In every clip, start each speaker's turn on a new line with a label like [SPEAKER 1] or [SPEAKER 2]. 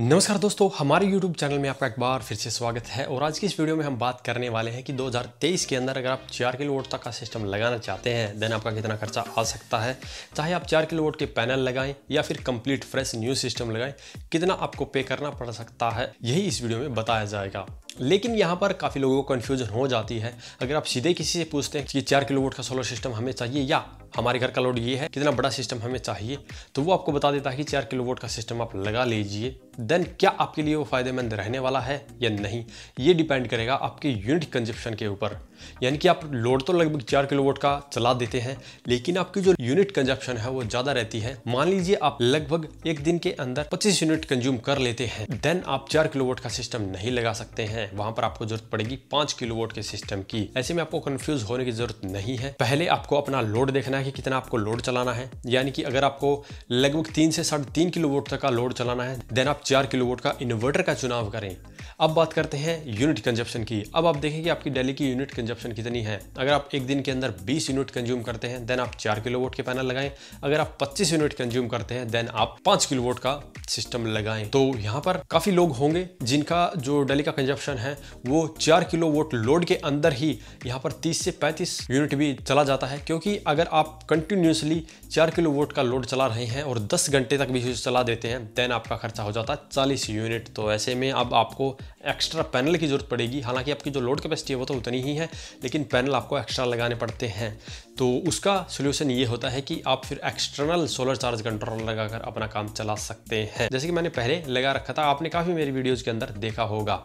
[SPEAKER 1] नमस्कार दोस्तों हमारे YouTube चैनल में आपका एक बार फिर से स्वागत है और आज की इस वीडियो में हम बात करने वाले हैं कि 2023 के अंदर अगर आप 4 किलो वोट तक का सिस्टम लगाना चाहते हैं देन आपका कितना खर्चा आ सकता है चाहे आप 4 किलो वोट के पैनल लगाएं या फिर कंप्लीट फ्रेश न्यू सिस्टम लगाएं कितना आपको पे करना पड़ सकता है यही इस वीडियो में बताया जाएगा लेकिन यहाँ पर काफ़ी लोगों को कन्फ्यूजन हो जाती है अगर आप सीधे किसी से पूछते हैं कि चार किलोवाट का सोलर सिस्टम हमें चाहिए या हमारे घर का लोड ये है कितना बड़ा सिस्टम हमें चाहिए तो वो आपको बता देता है कि चार किलोवाट का सिस्टम आप लगा लीजिए देन क्या आपके लिए वो फायदेमंद रहने वाला है या नहीं ये डिपेंड करेगा आपके यूनिट कंजप्शन के ऊपर यानी कि आप लोड तो लगभग चार किलोवाट का चला देते हैं लेकिन आपकी जो यूनिट कंजप्शन है वो ज़्यादा रहती है मान लीजिए आप लगभग एक दिन के अंदर पच्चीस यूनिट कंज्यूम कर लेते हैं देन आप चार किलोवाट का सिस्टम नहीं लगा सकते हैं है वहां पर आपको जरूरत पड़ेगी पांच किलोवोट के सिस्टम की ऐसे में आपको कंफ्यूज होने की जरूरत नहीं है पहले आपको अपना लोड देखना है कि कितना आपको लोड चलाना है यानी कि अगर आपको लगभग तीन से साढ़े तीन किलोवोट तक का लोड चलाना है देन आप चार किलोवोट का इन्वर्टर का चुनाव करें अब बात करते हैं यूनिट कंजप्शन की अब आप देखेंगे आपकी डेली की यूनिट कंजप्शन कितनी है अगर आप एक दिन के अंदर 20 यूनिट कंज्यूम करते हैं देन आप 4 किलो वोट के पैनल लगाएं अगर आप 25 यूनिट कंज्यूम करते हैं देन आप 5 किलो वोट का सिस्टम लगाएं तो यहाँ पर काफ़ी लोग होंगे जिनका जो डेली का कंजप्शन है वो चार किलो वोट लोड के अंदर ही यहाँ पर तीस से पैंतीस यूनिट भी चला जाता है क्योंकि अगर आप कंटिन्यूसली चार किलो वोट का लोड चला रहे हैं और दस घंटे तक भी चला देते हैं देन आपका खर्चा हो जाता है चालीस यूनिट तो ऐसे में अब आपको एक्स्ट्रा पैनल की ज़रूरत पड़ेगी हालांकि आपकी जो लोड कैपेसिटी है वो तो उतनी ही है लेकिन पैनल आपको एक्स्ट्रा लगाने पड़ते हैं तो उसका सोल्यूशन ये होता है कि आप फिर एक्सटर्नल सोलर चार्ज कंट्रोल लगाकर अपना काम चला सकते हैं जैसे कि मैंने पहले लगा रखा था आपने काफ़ी मेरी वीडियोज़ के अंदर देखा होगा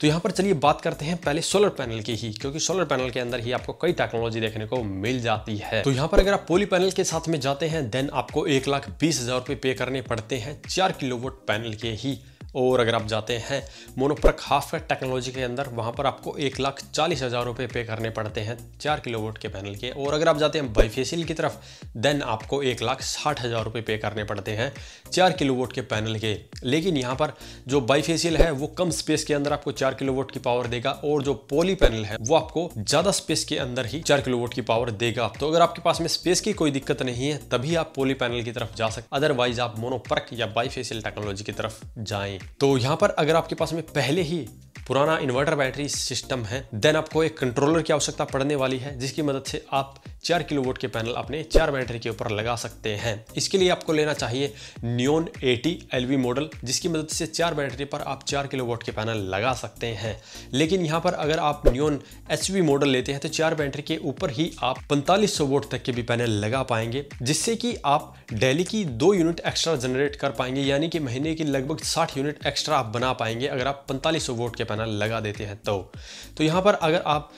[SPEAKER 1] तो यहाँ पर चलिए बात करते हैं पहले सोलर पैनल की ही क्योंकि सोलर पैनल के अंदर ही आपको कई टेक्नोलॉजी देखने को मिल जाती है तो यहाँ पर अगर आप पोली पैनल के साथ में जाते हैं देन आपको एक लाख बीस हजार रुपये पे करने पड़ते हैं चार किलोवोट पैनल के ही और अगर आप जाते हैं मोनोप्रक हाफ फैट टेक्नोलॉजी के अंदर वहाँ पर आपको एक लाख चालीस हज़ार रुपये पे करने पड़ते हैं चार किलो वोट के पैनल के और अगर आप जाते हैं बाईफेसियल की तरफ देन आपको एक लाख साठ हज़ार रुपये पे करने पड़ते हैं चार किलो वोट के पैनल के लेकिन यहाँ पर जो बाईफेसियल है वो कम स्पेस के अंदर आपको चार किलो वोट की पावर देगा और जो पोली पैनल है वो आपको ज़्यादा स्पेस के अंदर ही चार किलो वोट की पावर देगा तो अगर आपके पास में स्पेस की कोई दिक्कत नहीं है तभी आप पोली पैनल की तरफ जा सकते अदरवाइज आप मोनोप्रक या बाईफेसियल टेक्नोलॉजी की तरफ जाएँ तो यहाँ पर अगर आपके पास में पहले ही पुराना इन्वर्टर बैटरी सिस्टम है देन आपको एक कंट्रोलर की आवश्यकता पड़ने वाली है जिसकी मदद से आप चार वोट के पैनल अपने चार बैटरी के ऊपर लगा सकते हैं इसके लिए आपको लेना चाहिए न्योन एटी एल मॉडल जिसकी मदद से चार बैटरी पर आप चार किलोवाट के पैनल लगा सकते हैं लेकिन यहाँ पर अगर आप न्योन एच मॉडल लेते हैं तो चार बैटरी के ऊपर ही आप पैंतालीस सौ वोट तक के भी पैनल लगा पाएंगे जिससे कि आप डेली की दो यूनिट एक्स्ट्रा जनरेट कर पाएंगे यानी कि महीने की लगभग साठ यूनिट एक्स्ट्रा आप बना पाएंगे अगर आप पैंतालीस सौ वोट के पैनल लगा देते हैं तो, तो यहाँ पर अगर आप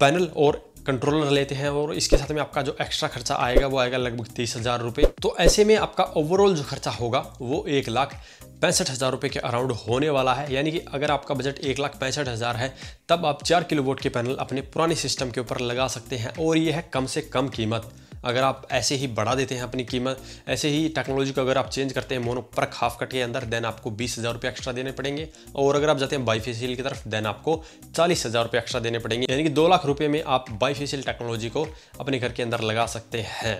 [SPEAKER 1] पैनल और कंट्रोलर लेते हैं और इसके साथ में आपका जो एक्स्ट्रा खर्चा आएगा वो आएगा लगभग तीस हज़ार रुपये तो ऐसे में आपका ओवरऑल जो खर्चा होगा वो एक लाख पैंसठ हज़ार रुपये के अराउंड होने वाला है यानी कि अगर आपका बजट एक लाख पैंसठ हज़ार है तब आप चार किलो वोट के पैनल अपने पुराने सिस्टम के ऊपर लगा सकते हैं और ये है कम से कम कीमत अगर आप ऐसे ही बढ़ा देते हैं अपनी कीमत ऐसे ही टेक्नोलॉजी को अगर आप चेंज करते हैं मोनो पर हाफ कट के अंदर देन आपको बीस हज़ार रुपये एक्स्ट्रा देने पड़ेंगे और अगर आप जाते हैं बाईफेसियल की तरफ देन आपको चालीस हज़ार रुपये एक्स्ट्रा देने पड़ेंगे यानी कि दो लाख रुपये में आप बाईफेसियल टेक्नोलॉजी को अपने घर के अंदर लगा सकते हैं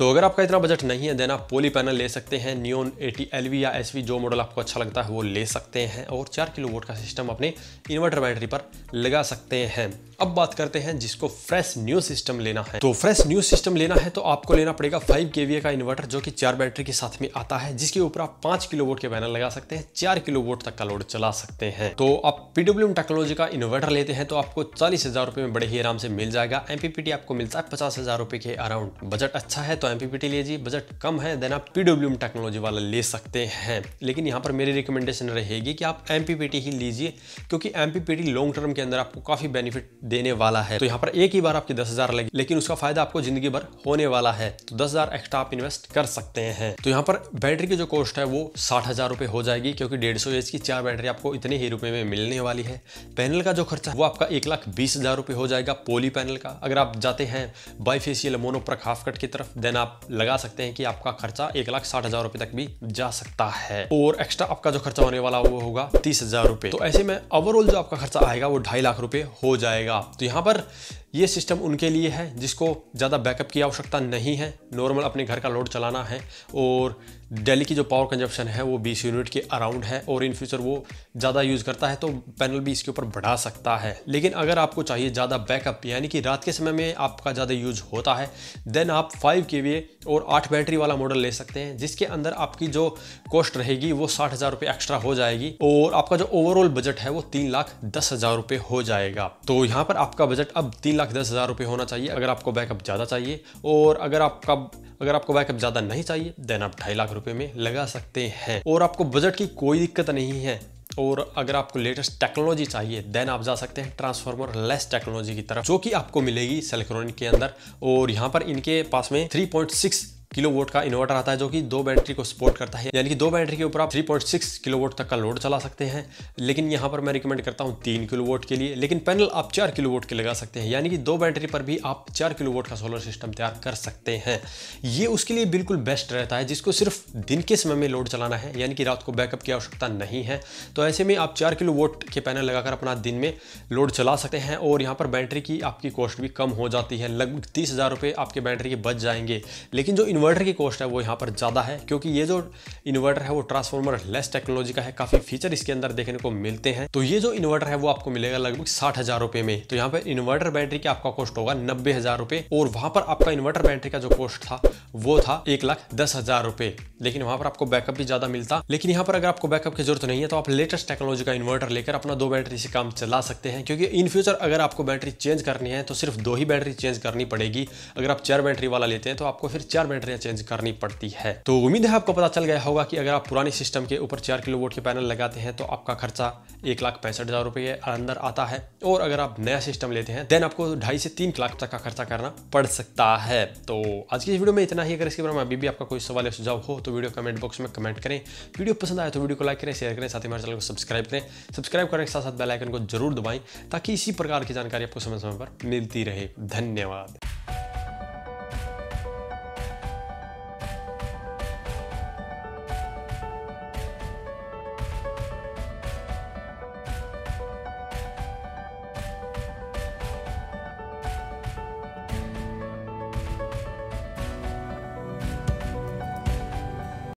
[SPEAKER 1] तो अगर आपका इतना बजट नहीं है देना पोली पैनल ले सकते हैं न्यून एटी एल या एस जो मॉडल आपको अच्छा लगता है वो ले सकते हैं और चार किलो वोट का सिस्टम अपने इन्वर्टर बैटरी पर लगा सकते हैं अब बात करते हैं जिसको फ्रेश न्यू सिस्टम लेना है तो फ्रेश न्यू सिस्टम लेना है तो आपको लेना पड़ेगा फाइव के का इन्वर्टर जो कि चार बैटरी के साथ में आता है जिसके ऊपर आप पांच किलो वोट के पैनल लगा सकते हैं चार किलो वोट तक का लोड चला सकते हैं तो आप पीडब्ल्यू टेक्नोलॉजी का इन्वर्टर लेते हैं तो आपको चालीस हजार में बड़े ही आराम से मिल जाएगा एमपीपीटी आपको मिलता है पचास हजार के अराउंड बजट अच्छा है तो एम लीजिए बजट कम है देन आप पी टेक्नोलॉजी वाला ले सकते हैं लेकिन यहाँ पर मेरी रिकमेंडेशन रहेगी कि आप एम ही लीजिए क्योंकि एम लॉन्ग टर्म के अंदर आपको काफ़ी बेनिफिट देने वाला है तो यहाँ पर एक ही बार आपके दस हज़ार लगे लेकिन उसका फायदा आपको जिंदगी भर होने वाला है तो दस हज़ार एक्स्ट्रा आप इन्वेस्ट कर सकते हैं तो यहाँ पर बैटरी की जो कॉस्ट है वो साठ हज़ार रुपये हो जाएगी क्योंकि डेढ़ सौ एच की चार बैटरी आपको इतने ही रुपये में मिलने वाली है पैनल का जो खर्चा वो आपका एक लाख बीस हज़ार रुपये हो जाएगा पोली पैनल का अगर आप जाते हैं बाईफेसियल मोनोप्रक हाफ कट की तरफ देन आप लगा सकते हैं कि आपका खर्चा एक लाख साठ हजार रुपए तक भी जा सकता है और एक्स्ट्रा आपका जो खर्चा होने वाला वो होगा तीस हजार रुपए तो ऐसे में ओवरऑल जो आपका खर्चा आएगा वो ढाई लाख रुपए हो जाएगा तो यहाँ पर ये सिस्टम उनके लिए है जिसको ज़्यादा बैकअप की आवश्यकता नहीं है नॉर्मल अपने घर का लोड चलाना है और दिल्ली की जो पावर कंजप्शन है वो 20 यूनिट के अराउंड है और इन फ्यूचर वो ज़्यादा यूज़ करता है तो पैनल भी इसके ऊपर बढ़ा सकता है लेकिन अगर आपको चाहिए ज़्यादा बैकअप यानी कि रात के समय में आपका ज़्यादा यूज होता है देन आप फाइव के और आठ बैटरी वाला मॉडल ले सकते हैं जिसके अंदर आपकी जो कॉस्ट रहेगी वो साठ हज़ार रुपये एक्स्ट्रा हो जाएगी और आपका जो ओवरऑल बजट है वो तीन लाख दस हज़ार रुपये हो जाएगा तो यहाँ पर आपका बजट अब तीन लाख दस हज़ार रुपये होना चाहिए अगर आपको बैकअप ज़्यादा चाहिए और अगर आपका अगर आपको बैकअप ज़्यादा नहीं चाहिए देन आप ढाई लाख रुपये में लगा सकते हैं और आपको बजट की कोई दिक्कत नहीं है और अगर आपको लेटेस्ट टेक्नोलॉजी चाहिए देन आप जा सकते हैं ट्रांसफार्मर लेस टेक्नोलॉजी की तरफ जो कि आपको मिलेगी सेलेक्ट्रॉनिक के अंदर और यहाँ पर इनके पास में 3.6 किलो वोट का इन्वर्टर आता है जो कि दो बैटरी को सपोर्ट करता है यानी कि दो बैटरी के ऊपर आप 3.6 किलो वोट तक का लोड चला सकते हैं लेकिन यहाँ पर मैं रिकमेंड करता हूँ तीन किलो वोट के लिए लेकिन पैनल आप चार किलो वोट के लगा सकते हैं यानी कि दो बैटरी पर भी आप चार किलो वोट का सोलर सिस्टम तैयार कर सकते हैं ये उसके लिए बिल्कुल बेस्ट रहता है जिसको सिर्फ दिन के समय में लोड चलाना है यानी कि रात को बैकअप की आवश्यकता नहीं है तो ऐसे में आप चार किलो वोट के पैनल लगाकर अपना दिन में लोड चला सकते हैं और यहाँ पर बैटरी की आपकी कॉस्ट भी कम हो जाती है लगभग तीस हज़ार आपके बैटरी के बच जाएंगे लेकिन जो इन्वर्टर की कॉस्ट है वो यहाँ पर ज़्यादा है क्योंकि ये जो इन्वर्टर है वो ट्रांसफॉर्मर लेस टेक्नोलॉजी का है काफ़ी फीचर इसके अंदर देखने को मिलते हैं तो ये जो इन्वर्टर है वो आपको मिलेगा लगभग साठ हज़ार रुपये में तो यहाँ पर इन्वर्टर बैटरी का आपका कॉस्ट होगा नब्बे हज़ार रुपये और वहाँ पर आपका इन्वर्टर बैटरी का जो कॉस्ट था वो था एक लाख दस हज़ार रुपये लेकिन वहाँ पर आपको बैकअप भी ज़्यादा मिलता लेकिन यहाँ पर अगर आपको बैकअप की जरूरत नहीं है तो आप लेटेस्ट टेक्नोलॉजी का इन्वर्टर लेकर अपना दो बैटरी से काम चला सकते हैं क्योंकि इन फ्यूचर अगर आपको बैटरी चेंज करनी है तो सिर्फ दो ही बैटरी चेंज करनी पड़ेगी अगर आप चार बैटरी वाला लेते हैं तो आपको फिर चार बैटरी बैटरियां चेंज करनी पड़ती है तो उम्मीद है आपको पता चल गया होगा कि अगर आप पुराने सिस्टम के ऊपर चार किलो के पैनल लगाते हैं तो आपका खर्चा एक लाख पैंसठ हज़ार रुपये अंदर आता है और अगर आप नया सिस्टम लेते हैं देन आपको ढाई से तीन लाख तक का खर्चा करना पड़ सकता है तो आज की इस वीडियो में इतना ही अगर इसके बारे में अभी भी आपका कोई सवाल या सुझाव हो तो वीडियो कमेंट बॉक्स में कमेंट करें वीडियो पसंद आए तो वीडियो को लाइक करें शेयर करें साथ ही हमारे चैनल को सब्सक्राइब करें सब्सक्राइब करने के साथ साथ बेलाइकन को जरूर दबाएं ताकि इसी प्रकार की जानकारी आपको समय समय पर मिलती रहे धन्यवाद